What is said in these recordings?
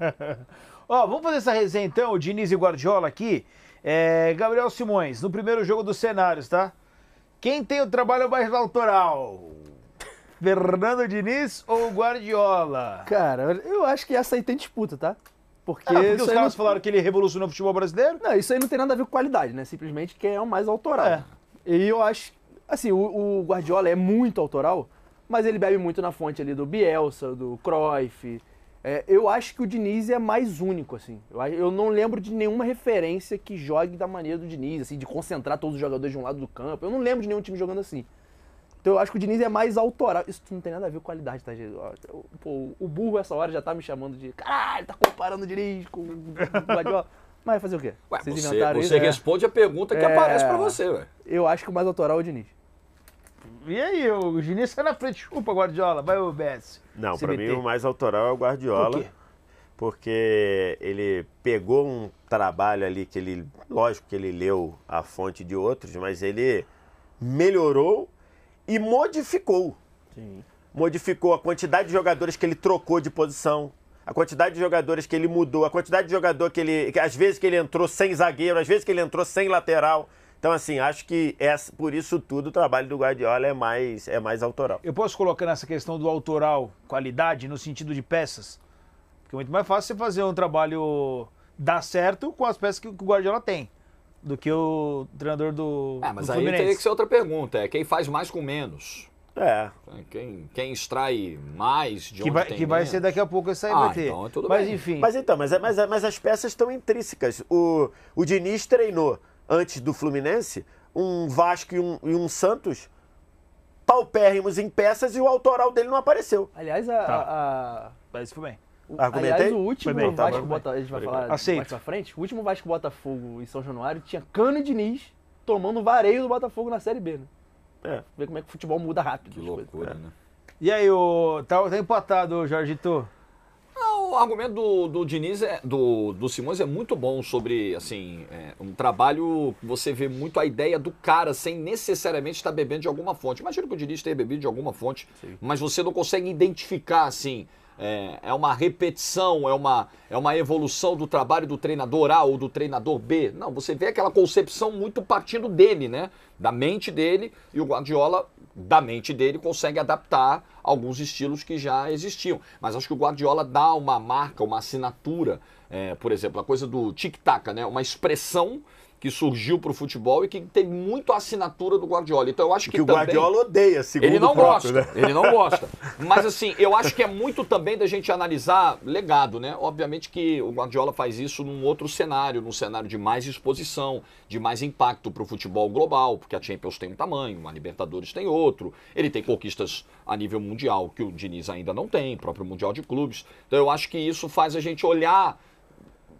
Ó, vamos fazer essa resenha então, o Diniz e Guardiola aqui. É, Gabriel Simões, no primeiro jogo dos cenários, tá? Quem tem o trabalho mais autoral? Fernando Diniz ou Guardiola? Cara, eu acho que essa aí tem disputa, tá? Porque, ah, porque os caras não... falaram que ele revolucionou o futebol brasileiro? Não, isso aí não tem nada a ver com qualidade, né? Simplesmente quem é o mais autoral. É. E eu acho. Assim, o, o Guardiola é muito autoral, mas ele bebe muito na fonte ali do Bielsa, do Cruyff, é, eu acho que o Diniz é mais único, assim. Eu, eu, não lembro de nenhuma referência que jogue da maneira do Diniz, assim, de concentrar todos os jogadores de um lado do campo. Eu não lembro de nenhum time jogando assim. Então eu acho que o Diniz é mais autoral. Isso não tem nada a ver com qualidade, tá, gente? Pô, o burro essa hora já tá me chamando de caralho, tá comparando o Diniz com o Guardiola. Mas vai fazer o quê? Ué, Vocês você inventaram você isso, é. responde é? a pergunta que é... aparece para você, velho. Eu acho que o mais autoral é o Diniz. E aí, o Diniz sai tá na frente, desculpa, Guardiola, vai o BS. Não, para mim o mais autoral é o Guardiola. Por quê? Porque ele pegou um trabalho ali que ele, lógico que ele leu a fonte de outros, mas ele melhorou e modificou. Sim. Modificou a quantidade de jogadores que ele trocou de posição, a quantidade de jogadores que ele mudou, a quantidade de jogador que ele. Que, às vezes que ele entrou sem zagueiro, às vezes que ele entrou sem lateral. Então, assim, acho que é por isso tudo o trabalho do Guardiola é mais, é mais autoral. Eu posso colocar nessa questão do autoral, qualidade, no sentido de peças? Porque é muito mais fácil você fazer um trabalho dar certo com as peças que o Guardiola tem do que o treinador do. É, mas do aí teria que ser outra pergunta: é quem faz mais com menos? É. é quem, quem extrai mais de que vai, Que menos. vai ser daqui a pouco essa ah, Então, é tudo mas bem. enfim. Mas então, mas, é, mas, mas as peças estão intrínsecas. O, o Diniz treinou antes do Fluminense, um Vasco e um, e um Santos paupérrimos em peças e o autoral dele não apareceu. Aliás, a. Tá. a, a... Mas foi bem. Argumentei? Aliás, o último bem, Vasco Bota... A gente vai falar Aceito. mais pra frente. O último Vasco Botafogo em São Januário tinha Cano e Diniz tomando vareio do Botafogo na Série B, né? É. Ver como é que o futebol muda rápido. Que loucura, coisas. É. né? E aí, o... tá, tá empatado, Jorgito? o argumento do, do Diniz, é, do, do Simões, é muito bom sobre, assim, é, um trabalho você vê muito a ideia do cara sem necessariamente estar bebendo de alguma fonte. Imagina que o Diniz tenha bebido de alguma fonte, Sim. mas você não consegue identificar, assim, é, é, uma repetição, é uma, é uma evolução do trabalho do treinador A ou do treinador B. Não, você vê aquela concepção muito partindo dele, né? Da mente dele, e o Guardiola, da mente dele, consegue adaptar alguns estilos que já existiam. Mas acho que o Guardiola dá uma marca, uma assinatura, é, por exemplo, a coisa do tic-tac, né? uma expressão que surgiu para o futebol e que tem muito a assinatura do Guardiola. Então eu acho que, que o também, Guardiola odeia, segundo ele não próprio, gosta, né? ele não gosta. Mas assim, eu acho que é muito também da gente analisar legado, né? Obviamente que o Guardiola faz isso num outro cenário, num cenário de mais exposição, de mais impacto para o futebol global, porque a Champions tem um tamanho, a Libertadores tem outro. Ele tem conquistas a nível mundial que o Diniz ainda não tem, próprio mundial de clubes. Então eu acho que isso faz a gente olhar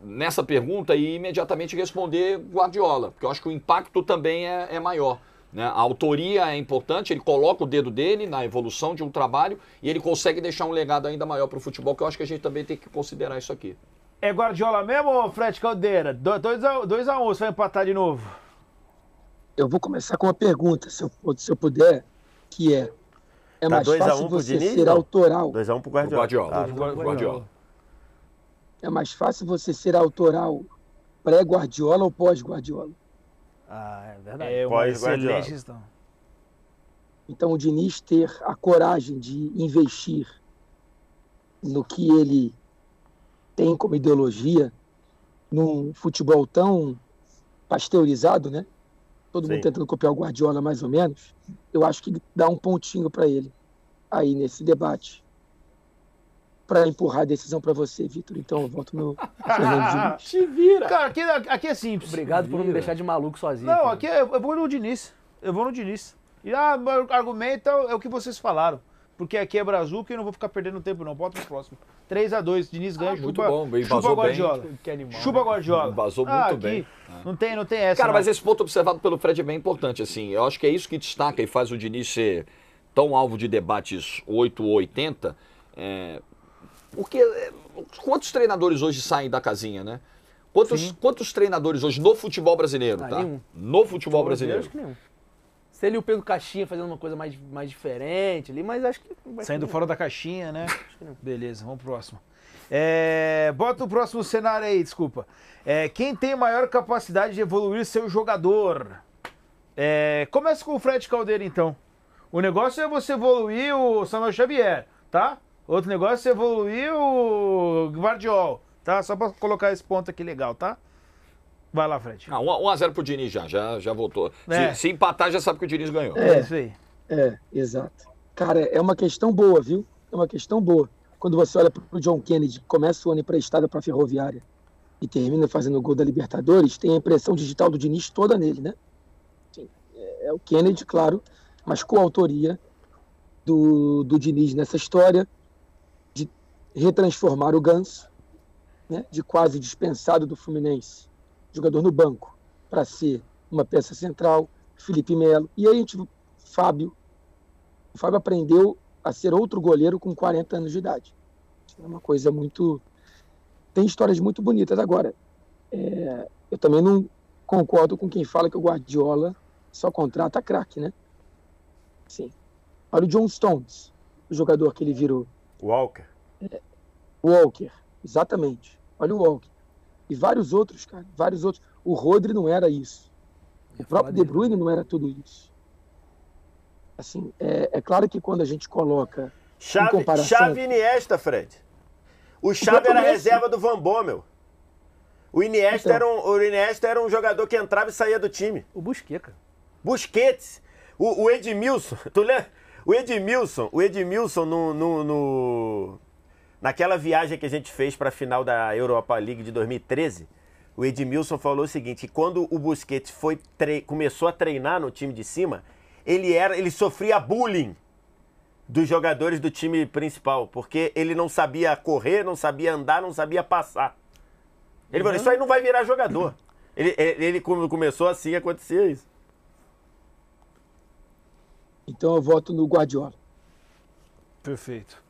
nessa pergunta e imediatamente responder Guardiola, porque eu acho que o impacto também é, é maior. Né? A autoria é importante, ele coloca o dedo dele na evolução de um trabalho e ele consegue deixar um legado ainda maior para o futebol, que eu acho que a gente também tem que considerar isso aqui. É Guardiola mesmo, Fred Caldeira? 2x1, um, você vai empatar de novo. Eu vou começar com uma pergunta, se eu, se eu puder, que é, é tá mais fácil um você Diniz, ser autoral... 2x1 um para o Guardiola. Guardiola. Ah, Guardiola. Guardiola. É mais fácil você ser autoral pré-Guardiola ou pós-Guardiola? Ah, é verdade. É uma Então, o Diniz ter a coragem de investir no que ele tem como ideologia, num futebol tão pasteurizado, né? Todo Sim. mundo tentando copiar o Guardiola, mais ou menos. Eu acho que dá um pontinho para ele aí nesse debate para empurrar a decisão para você, Vitor. Então eu volto no Fernando Te vira. Cara, aqui, é, aqui é simples. Obrigado por não me deixar de maluco sozinho. Não, cara. aqui eu, é, eu, vou no Diniz. Eu vou no Diniz. E ah, argumenta é, é o que vocês falaram. Porque aqui é Brasil que eu não vou ficar perdendo tempo, não. Bota pro próximo. 3x2, Diniz ah, ganha, ah, chupa, muito bom. E chupa Guardiola. Bem. Animal, né, chupa Guardiola. Vazou ah, muito bem. Não tem, não tem essa. Cara, não. mas esse ponto observado pelo Fred é bem importante, assim. Eu acho que é isso que destaca e faz o Diniz ser tão alvo de debates 8 ou 80. É, porque é, quantos treinadores hoje saem da casinha, né? Quantos, quantos treinadores hoje no futebol brasileiro, ah, tá? Nenhum. No futebol, futebol brasileiro. Acho que nenhum. ele o Pedro Caixinha fazendo uma coisa mais, mais diferente ali, mas acho que. Saindo que fora da caixinha, né? Acho que não. Beleza, vamos pro próximo. É, bota o próximo cenário aí, desculpa. É, quem tem maior capacidade de evoluir seu jogador? É, começa com o Fred Caldeira, então. O negócio é você evoluir o Samuel Xavier, tá? Outro negócio, é evoluiu o Guardiol, tá? Só para colocar esse ponto aqui legal, tá? Vai lá, Fred. Ah, 1x0 pro Diniz já, já, já voltou. É. Se, se, empatar, já sabe que o Diniz ganhou. É. é, isso aí. É, exato. Cara, é uma questão boa, viu? É uma questão boa. Quando você olha pro John Kennedy, começa o ano emprestado pra Ferroviária e termina fazendo o gol da Libertadores, tem a impressão digital do Diniz toda nele, né? É, é o Kennedy, claro, mas com a autoria do, do Diniz nessa história retransformar o Ganso, né, de quase dispensado do Fluminense, jogador no banco, para ser uma peça central, Felipe Melo. E aí a gente, Fábio, o Fábio aprendeu a ser outro goleiro com 40 anos de idade. É uma coisa muito. Tem histórias muito bonitas. Agora, é... eu também não concordo com quem fala que o Guardiola só contrata craque, né? Sim. Olha o John Stones, o jogador que ele virou. Walker. Walker, exatamente. Olha o Walker. E vários outros, cara, vários outros. O Rodri não era isso. O próprio De Bruyne não era tudo isso. Assim, é, é claro que quando a gente coloca. Chave, comparação... Chave Iniesta, Fred. O Chave era a reserva do Van Bommel. O Iniesta, então. era um, o Iniesta era um jogador que entrava e saía do time. O Busqueca. Busquets. O, o Edmilson. Tu lembra? O Edmilson, o Edmilson no, no, no, Naquela viagem que a gente fez para a final da Europa League de 2013, o Edmilson falou o seguinte: quando o Busquets foi começou a treinar no time de cima, ele era, ele sofria bullying dos jogadores do time principal, porque ele não sabia correr, não sabia andar, não sabia passar. Ele uhum. falou: isso aí não vai virar jogador. Ele, ele, ele começou assim, acontecia isso. Então eu voto no Guardiola. Perfeito.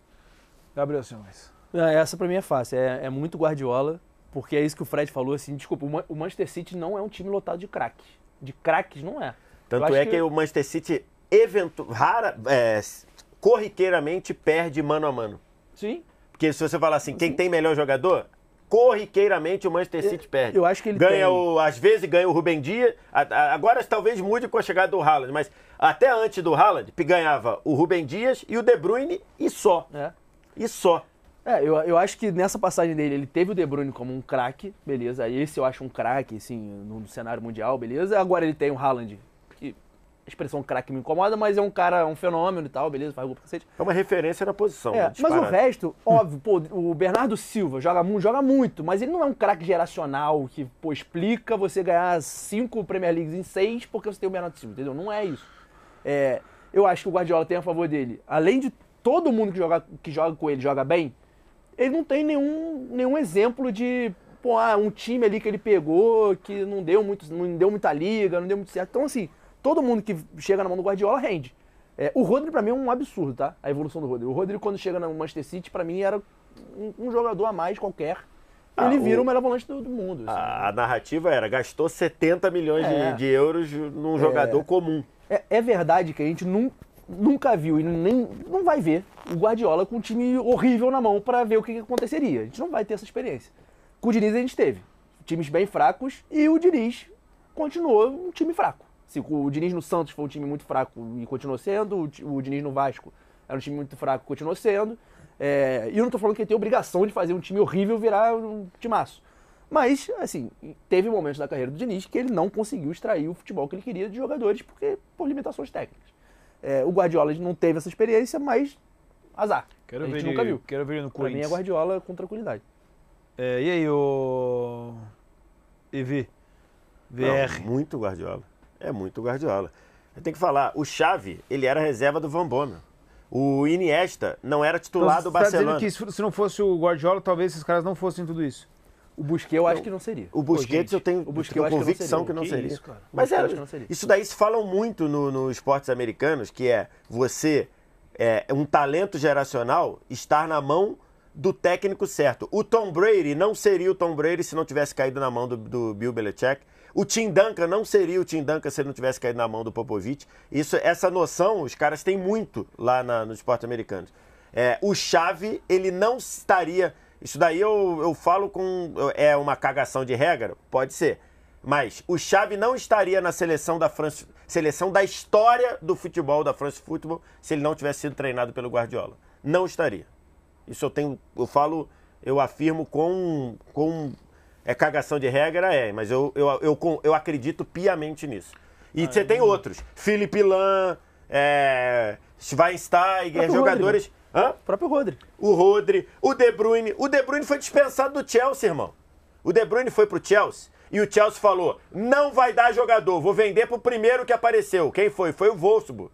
Gabriel Simões. Ah, essa para mim é fácil. É, é, muito Guardiola, porque é isso que o Fred falou. Assim, desculpa, o Manchester City não é um time lotado de craques. De craques não é. Tanto é que... que... o Manchester City eventu... rara, é, corriqueiramente perde mano a mano. Sim. Porque se você falar assim, quem Sim. tem melhor jogador, corriqueiramente o Manchester City eu, perde. Eu acho que ele ganha tem... o às vezes ganha o Rubem Dias. Agora talvez mude com a chegada do Haaland, mas até antes do Haaland ganhava o Rubem Dias e o De Bruyne e só. É e só. É, eu, eu acho que nessa passagem dele, ele teve o De Bruyne como um craque, beleza. Esse eu acho um craque, assim, no, no cenário mundial, beleza. Agora ele tem o um Haaland, que a expressão craque me incomoda, mas é um cara, um fenômeno e tal, beleza, faz gol pra cacete. É uma referência na posição, é, né, Mas o resto, óbvio, pô, o Bernardo Silva joga muito, joga muito, mas ele não é um craque geracional que, pô, explica você ganhar cinco Premier Leagues em seis porque você tem o Bernardo Silva, entendeu? Não é isso. É, eu acho que o Guardiola tem a favor dele, além de todo mundo que joga, que joga com ele joga bem, ele não tem nenhum, nenhum exemplo de pô, ah, um time ali que ele pegou que não deu, muito, não deu muita liga, não deu muito certo. Então, assim, todo mundo que chega na mão do Guardiola rende. É, o Rodrigo, para mim, é um absurdo, tá? A evolução do Rodrigo. O Rodrigo, quando chega no Manchester City, para mim, era um, um, jogador a mais qualquer. Ah, ele vira o, o melhor volante do, do mundo. Assim. A, a, narrativa era, gastou 70 milhões é. de, de, euros num jogador é. comum. É, é verdade que a gente nunca nunca viu e nem não vai ver o Guardiola com um time horrível na mão para ver o que, que, aconteceria. A gente não vai ter essa experiência. Com o Diniz a gente teve times bem fracos e o Diniz continuou um time fraco. se o Diniz no Santos foi um time muito fraco e continuou sendo, o Diniz no Vasco era um time muito fraco e continuou sendo. É, e eu não estou falando que ele tem obrigação de fazer um time horrível virar um timaço. Mas, assim, teve momentos da carreira do Diniz que ele não conseguiu extrair o futebol que ele queria de jogadores porque por limitações técnicas. É, o Guardiola não teve essa experiência, mas azar. Quero a gente ver nunca ele, viu. Quero ver ele no Corinthians. Pra mim é Guardiola com tranquilidade. É, e aí, o EV? VR. Não, muito Guardiola. É muito Guardiola. Eu tenho que falar, o Xavi, ele era reserva do Van Bommel. O Iniesta não era titular então, do tá Barcelona. Tá que se não fosse o Guardiola, talvez esses caras não fossem tudo isso. O Busquets eu acho que não seria. O Busquets eu tenho, o convicção que não seria. Isso, Mas é, isso daí se falam muito nos no esportes americanos, que é você, é, um talento geracional, estar na mão do técnico certo. O Tom Brady não seria o Tom Brady se não tivesse caído na mão do, do Bill Belichick. O Tim Duncan não seria o Tim Duncan se ele não tivesse caído na mão do Popovich. Isso, essa noção os caras têm muito lá na, no esporte americano. É, o Chave, ele não estaria isso daí eu, eu falo com. É uma cagação de regra? Pode ser. Mas o Xavi não estaria na seleção da França seleção da história do futebol da France Football se ele não tivesse sido treinado pelo Guardiola. Não estaria. Isso eu tenho, eu falo, eu afirmo com com é cagação de regra é, mas eu eu, eu, eu, eu acredito piamente nisso. E ah, você tem outros, Felipe Lan, é, Schweinsteiger, jogadores, Rodrigo. Hã? O próprio Rodri. O Rodri, o De Bruyne. O De Bruyne foi dispensado do Chelsea, irmão. O De Bruyne foi pro Chelsea e o Chelsea falou: não vai dar jogador, vou vender pro primeiro que apareceu. Quem foi? Foi o Wolfsburg.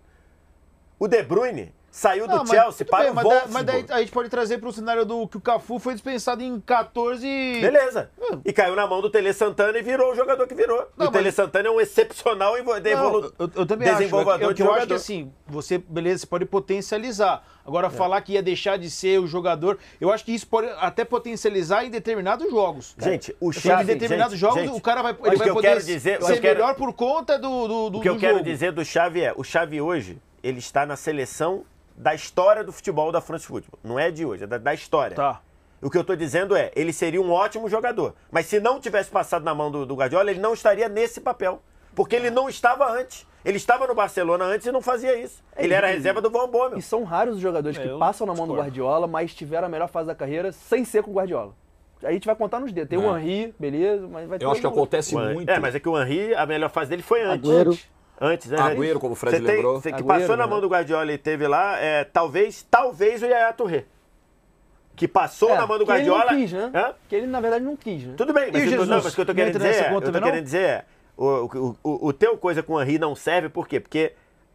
O De Bruyne saiu do não, Chelsea para o Wolfsburg. Mas daí a gente pode trazer para o cenário do que o Cafu foi dispensado em 14... Beleza. Hum. E caiu na mão do Tele Santana e virou o jogador que virou. Não, o mas... Tele Santana é um excepcional evolu... não, eu, eu também desenvolvedor acho. É eu, eu, eu acho que assim, você, beleza, você pode potencializar. Agora, é. falar que ia deixar de ser o jogador, eu acho que isso pode até potencializar em determinados jogos. Gente, o assim, Xavi... Em determinados gente, jogos, gente, o cara vai, ele vai poder dizer, ser quero... melhor por conta do, do, do O que do eu jogo. quero dizer do Chave é, o Chave hoje, ele está na seleção da história do futebol da France Football. Não é de hoje, é da, da história. Tá. O que eu estou dizendo é, ele seria um ótimo jogador. Mas se não tivesse passado na mão do, do Guardiola, ele não estaria nesse papel. Porque ele não estava antes. Ele estava no Barcelona antes e não fazia isso. É, ele, era era reserva do Van Bommel. E são raros os jogadores que é, passam na mão discordo. do Guardiola, mas tiveram a melhor fase da carreira sem ser com o Guardiola. Aí a gente vai contar nos dedos. Tem é. o Henri, beleza, mas vai ter Eu acho que acontece muito. É, mas é que o Henri, a melhor fase dele foi antes. Agüero. Antes, né? Agüero, como o Fred tem, lembrou. Tem, que Agüero, passou na né? mão do Guardiola e teve lá, é, talvez, talvez o Yaya Touré. Que passou é, na mão do Guardiola. Que ele não quis, né? Que ele, na verdade, não quis, né? Tudo bem, mas, Jesus, não, mas o que eu tô é, querendo dizer é, eu tô querendo dizer é, o, o, o, teu coisa com o Henri não serve, por quê? Porque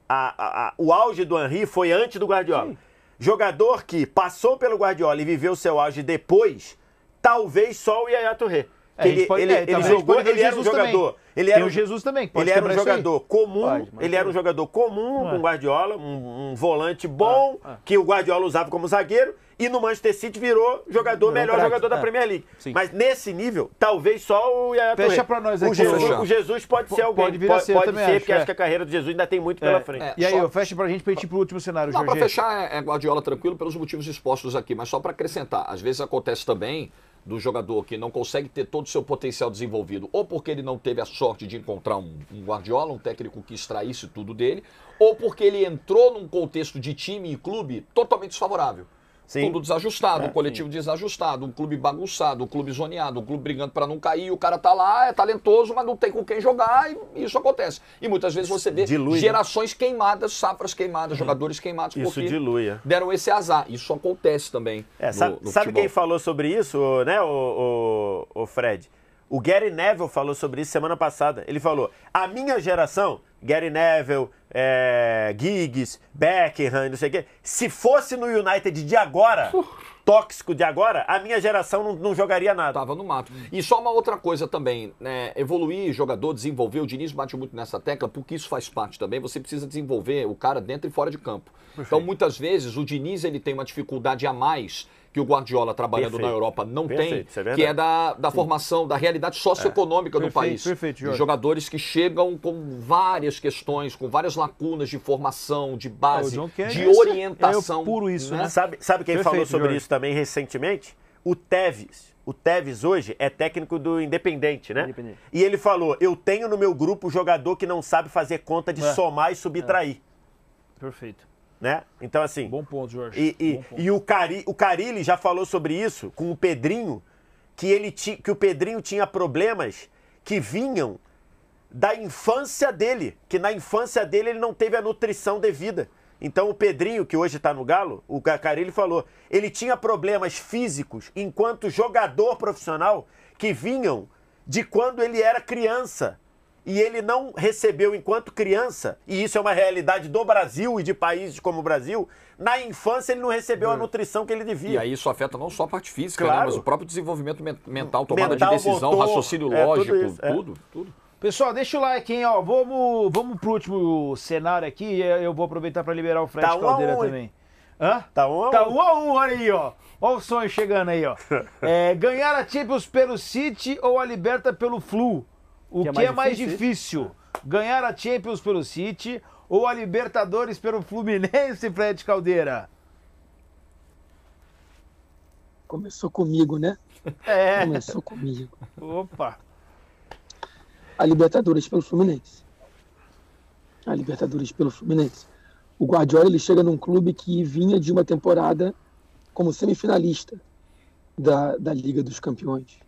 a, a, a, o auge do Henri foi antes do Guardiola. Sim. Jogador que passou pelo Guardiola e viveu seu auge depois, talvez só o Yaya Touré. É, ele, pode, ele, é, ele, jogou, ele era um jogador. Também ele era Tem o Jesus também. Pode ele era um jogador comum. Pode, ele era um jogador comum com o é. Guardiola, um, um volante bom ah, ah. que o Guardiola usava como zagueiro e no Manchester City virou jogador, virou melhor crack, jogador da é. Premier League. Sim. Mas nesse nível, talvez só o Yaya Fecha nós aqui. O Jesus, o Jesus pode ser alguém. Pode, vir pode, ser, pode ser acho, porque é. acho que a carreira do Jesus ainda tem muito é. pela frente. É. E aí, só... fecha a gente para gente ir o último cenário, Não, Jorge. Para fechar é Guardiola tranquilo pelos motivos expostos aqui, mas só para acrescentar. Às vezes acontece também do jogador que não consegue ter todo o seu potencial desenvolvido, ou porque ele não teve a sorte de encontrar um, um, Guardiola, um técnico que extraísse tudo dele, ou porque ele entrou num contexto de time e clube totalmente desfavorável. Sim. Tudo desajustado, é, um coletivo sim. desajustado, um clube bagunçado, um clube zoneado, um clube brigando para não cair, o cara tá lá, é talentoso, mas não tem com quem jogar e isso acontece. E muitas vezes você vê dilui, né? gerações queimadas, safras queimadas, hum. jogadores queimados isso porque dilui, é. deram esse azar. Isso acontece também. É, no, sabe, no sabe quem falou sobre isso, né, o, o, o Fred? O Gary Neville falou sobre isso semana passada. Ele falou: a minha geração, Gary Neville, é, Giggs, Beckham, não sei o quê, se fosse no United de agora, tóxico de agora, a minha geração não, não, jogaria nada. Tava no mato. E só uma outra coisa também, né? Evoluir jogador, desenvolver, o Diniz bate muito nessa tecla, porque isso faz parte também. Você precisa desenvolver o cara dentro e fora de campo. Então, Perfeito. Então, muitas vezes, o Diniz ele tem uma dificuldade a mais que o Guardiola, trabalhando perfeito. na Europa, não perfeito, tem, é que é da, da formação, da realidade socioeconômica é. do país. Perfeito, Jorge. Jogadores que chegam com várias questões, com várias lacunas de formação, de base, de isso. É assim, orientação. É puro isso, né? né? Sabe, sabe quem falou sobre Jorge. isso também recentemente? O Tevez. O Tevez hoje é técnico do Independente, né? Independente. E ele falou: Eu tenho no meu grupo jogador que não sabe fazer conta de é. somar e subtrair. É. Perfeito. Né? Então, assim. Bom ponto, Jorge. E, e, ponto. e o, Cari, o Carilli já falou sobre isso com o Pedrinho, que, ele ti, que o Pedrinho tinha problemas que vinham da infância dele, que na infância dele ele não teve a nutrição devida. Então o Pedrinho, que hoje está no Galo, o Carilli falou, ele tinha problemas físicos enquanto jogador profissional que vinham de quando ele era criança e ele não recebeu enquanto criança, e isso é uma realidade do Brasil e de países como o Brasil, na infância ele não recebeu a hum. nutrição que ele devia. E aí isso afeta não só a parte física, claro. né, mas o próprio desenvolvimento mental, tomada mental, de decisão, motor, raciocínio é, lógico, é. tudo, isso, tudo, é. tudo. Pessoal, deixa o like, hein? Ó, vamos, vamos pro último cenário aqui. Eu vou aproveitar para liberar o Fred tá Caldeira um um, também. Hã? Tá um a um. Tá um a um, olha aí, ó. Olha o sonho chegando aí, ó. É, ganhar a Champions pelo City ou a Liberta pelo Flu? O que é mais, é mais difícil? difícil? É. Ganhar a Champions pelo City ou a Libertadores pelo Fluminense, Fred Caldeira? Começou comigo, né? É. Começou comigo. Opa! A Libertadores pelo Fluminense. A Libertadores pelo Fluminense. O Guardiola ele chega num clube que vinha de uma temporada como semifinalista da, da Liga dos Campeões.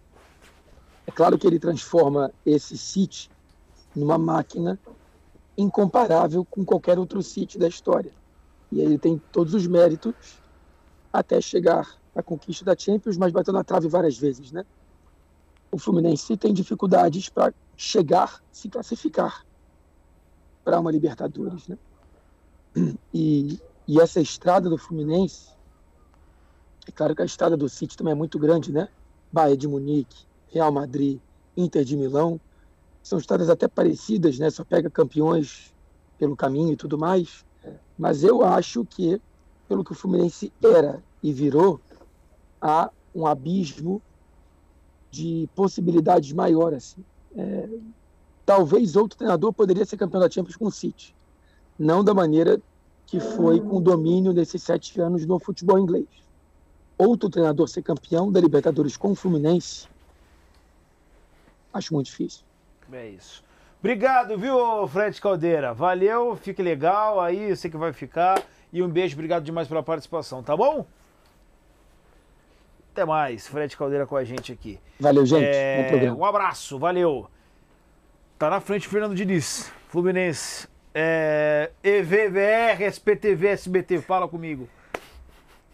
É claro que ele transforma esse City numa máquina incomparável com qualquer outro City da história. E ele tem todos os méritos até chegar à conquista da Champions, mas batendo na trave várias vezes, né? O Fluminense tem dificuldades para chegar, se classificar para uma Libertadores, né? E, e essa estrada do Fluminense, é claro que a estrada do City também é muito grande, né? Bahia de Munique, Real Madrid, Inter de Milão. São histórias até parecidas, né? Só pega campeões pelo caminho e tudo mais. Mas eu acho que, pelo que o Fluminense era e virou, há um abismo de possibilidades maior. Assim. É, talvez outro treinador poderia ser campeão da Champions com o City. Não da maneira que foi com o domínio nesses sete anos no futebol inglês. Outro treinador ser campeão da Libertadores com o Fluminense acho muito difícil. É isso. Obrigado, viu, Fred Caldeira? Valeu, fique legal aí, você que vai ficar. E um beijo, obrigado demais pela participação, tá bom? Até mais, Fred Caldeira com a gente aqui. Valeu, gente. É... Um abraço, valeu. Tá na frente o Fernando Diniz, Fluminense. É... EVVR, SPTV, SBT, fala comigo.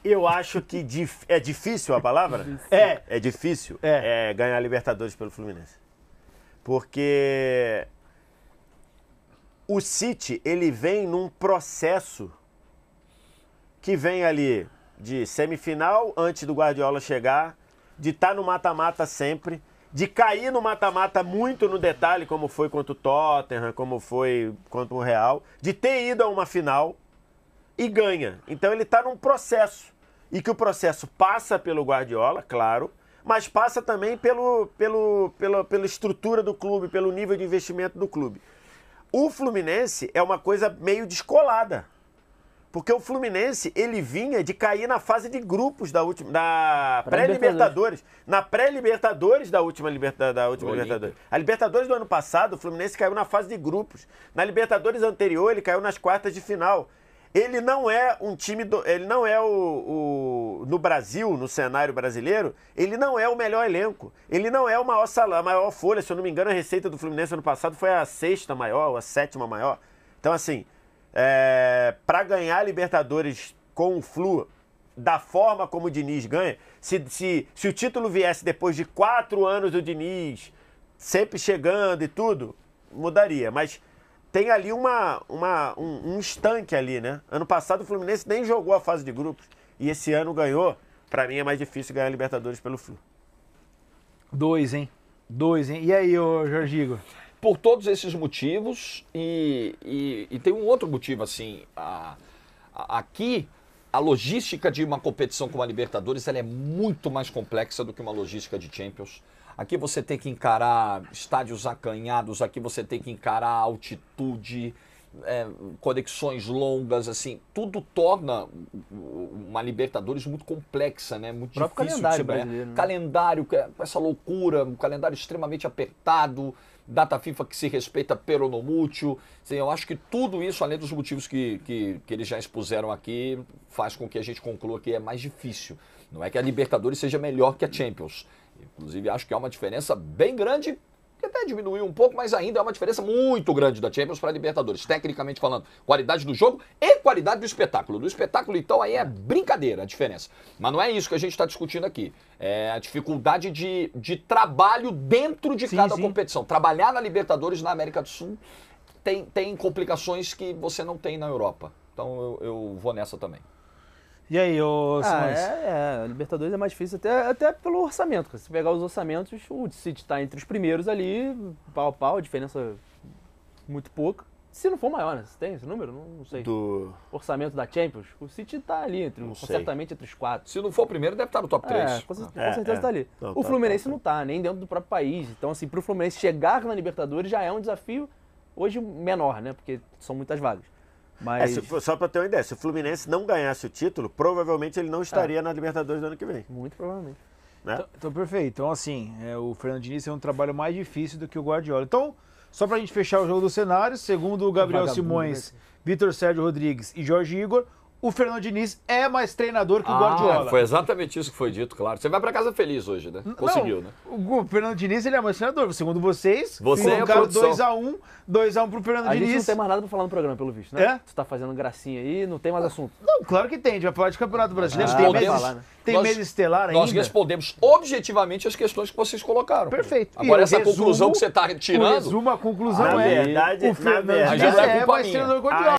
Eu acho que dif... é difícil a palavra? é. É difícil é. é ganhar Libertadores pelo Fluminense. Porque o City, ele vem num processo que vem ali de semifinal antes do Guardiola chegar, de estar tá no mata-mata sempre, de cair no mata-mata muito no detalhe, como foi contra o Tottenham, como foi contra o Real, de ter ido a uma final e ganha. Então ele está num processo e que o processo passa pelo Guardiola, claro, mas passa também pelo, pelo, pela, pela estrutura do clube, pelo nível de investimento do clube. O Fluminense é uma coisa meio descolada. Porque o Fluminense, ele vinha de cair na fase de grupos da última da pré-libertadores, pré na pré-libertadores da última, liberta, da última Libertadores. A Libertadores do ano passado, o Fluminense caiu na fase de grupos. Na Libertadores anterior, ele caiu nas quartas de final. Ele não é um time. Do, ele não é o, o, No Brasil, no cenário brasileiro, ele não é o melhor elenco. Ele não é o maior salário, a maior folha. Se eu não me engano, a receita do Fluminense ano passado foi a sexta maior, ou a sétima maior. Então, assim, é, para ganhar a Libertadores com o Flu, da forma como o Diniz ganha, se, se, se o título viesse depois de quatro anos do Diniz, sempre chegando e tudo, mudaria. Mas tem ali uma, uma, um, um estanque ali, né? Ano passado o Fluminense nem jogou a fase de grupos e esse ano ganhou. Para mim é mais difícil ganhar a Libertadores pelo Flu. Dois, hein? Dois, hein? E aí, ô Jorgigo? Por todos esses motivos, e, e, e tem um outro motivo, assim, a, a, aqui a logística de uma competição como a Libertadores ela é muito mais complexa do que uma logística de Champions. Aqui você tem que encarar estádios acanhados, aqui você tem que encarar altitude, é, conexões longas, assim, tudo torna uma Libertadores muito complexa, né? Muito difícil calendário de se né? Calendário, é essa loucura, um calendário extremamente apertado, data FIFA que se respeita peronomútil. Assim, eu acho que tudo isso, além dos motivos que, que, que eles já expuseram aqui, faz com que a gente conclua que é mais difícil. Não é que a Libertadores seja melhor que a Champions Inclusive, acho que há uma diferença bem grande, que até diminuiu um pouco, mas ainda é uma diferença muito grande da Champions para a Libertadores, tecnicamente falando. Qualidade do jogo e qualidade do espetáculo. Do espetáculo, então, aí é brincadeira a diferença. Mas não é isso que a gente está discutindo aqui. É a dificuldade de, de trabalho dentro de sim, cada sim. competição. Trabalhar na Libertadores na América do Sul tem, tem complicações que você não tem na Europa. Então eu, eu vou nessa também. E aí, ô Simões? Ah, é, é, Libertadores é mais difícil até, até pelo orçamento. Se pegar os orçamentos, o City está entre os primeiros ali, pau a pau, diferença muito pouca. Se não for maior, né? Você tem esse número? Não, não sei. Do orçamento da Champions, o City tá ali, entre, certamente entre os quatro. Se não for o primeiro, deve estar tá no top 3. É, com, certeza, com é, certeza é. tá ali. Não, tá o Fluminense tá, tá. não tá, nem dentro do próprio país. Então, assim, pro Fluminense chegar na Libertadores já é um desafio hoje menor, né? Porque são muitas vagas. É, Mas... É, só para ter uma ideia, se o Fluminense não ganhasse o título, provavelmente ele não estaria na Libertadores do ano que vem. Muito provavelmente. Né? Então, então perfeito. Então, assim, é, o Fernando Diniz é um trabalho mais difícil do que o Guardiola. Então, só para a gente fechar o jogo do cenário, segundo o Gabriel Simões, né, Vitor Sérgio Rodrigues e Jorge Igor, o Fernando Diniz é mais treinador que o ah, Guardiola. Foi exatamente isso que foi dito, claro. Você vai para casa feliz hoje, né? Conseguiu, Não, né? O Fernando Diniz ele é mais treinador. Segundo vocês, Você é colocaram 2x1, um, 2x1 um pro Fernando Diniz. A gente não tem mais nada para falar no programa, pelo visto, né? É? Você tá fazendo gracinha aí, não tem mais ah, assunto. Não, claro que tem. A gente vai falar de Campeonato Brasileiro. Ah, tem meses, falar, né? tem nós, meses estelar ainda. Nós respondemos objetivamente as questões que vocês colocaram. Perfeito. Pô. Agora, e essa resumo, conclusão que você tá tirando... Resumo, a conclusão ah, é... Verdade, o Fernando Diniz é, é mais treinador que o Guardiola.